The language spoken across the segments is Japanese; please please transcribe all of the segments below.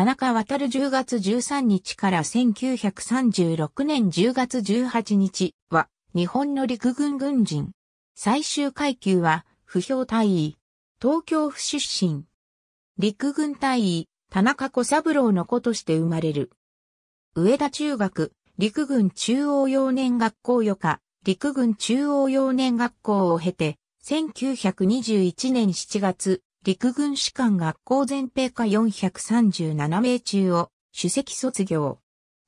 田中渡る10月13日から1936年10月18日は日本の陸軍軍人。最終階級は不評隊尉。東京府出身。陸軍隊尉、田中小三郎の子として生まれる。上田中学、陸軍中央幼年学校予科、陸軍中央幼年学校を経て、1921年7月、陸軍士官学校全兵科437名中を主席卒業。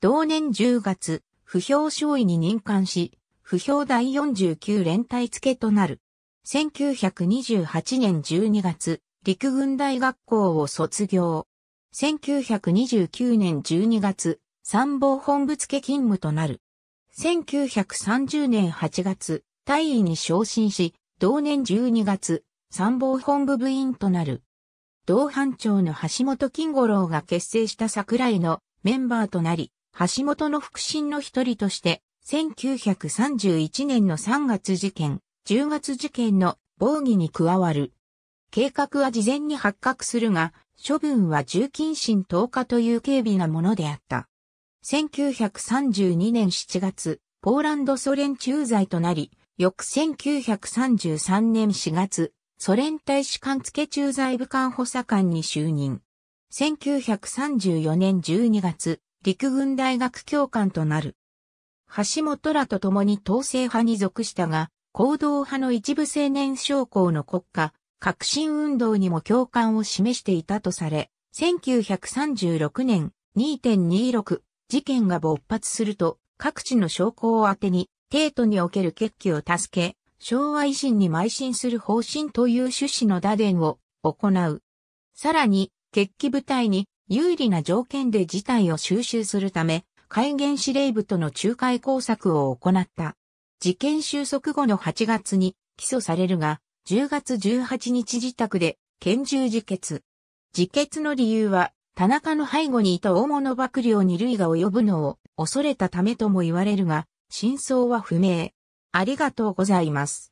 同年10月、不評少尉に任官し、不評第49連隊付となる。1928年12月、陸軍大学校を卒業。1929年12月、参謀本部付勤務となる。1930年8月、大尉に昇進し、同年12月、参謀本部部員となる。同班長の橋本金五郎が結成した桜井のメンバーとなり、橋本の腹心の一人として、1931年の3月事件、10月事件の防御に加わる。計画は事前に発覚するが、処分は重金審10日という軽微なものであった。1932年7月、ポーランドソ連駐在となり、翌1933年4月、ソ連大使館付駐在部官補佐官に就任。1934年12月、陸軍大学教官となる。橋本らと共に統制派に属したが、行動派の一部青年将校の国家、革新運動にも共感を示していたとされ、1936年2.26事件が勃発すると、各地の将校を宛てに、帝都における決起を助け、昭和維新に邁進する方針という趣旨の打電を行う。さらに、決起部隊に有利な条件で事態を収集するため、海原司令部との仲介工作を行った。事件収束後の8月に起訴されるが、10月18日自宅で拳銃自決。自決の理由は、田中の背後にいた大物幕僚に類が及ぶのを恐れたためとも言われるが、真相は不明。ありがとうございます。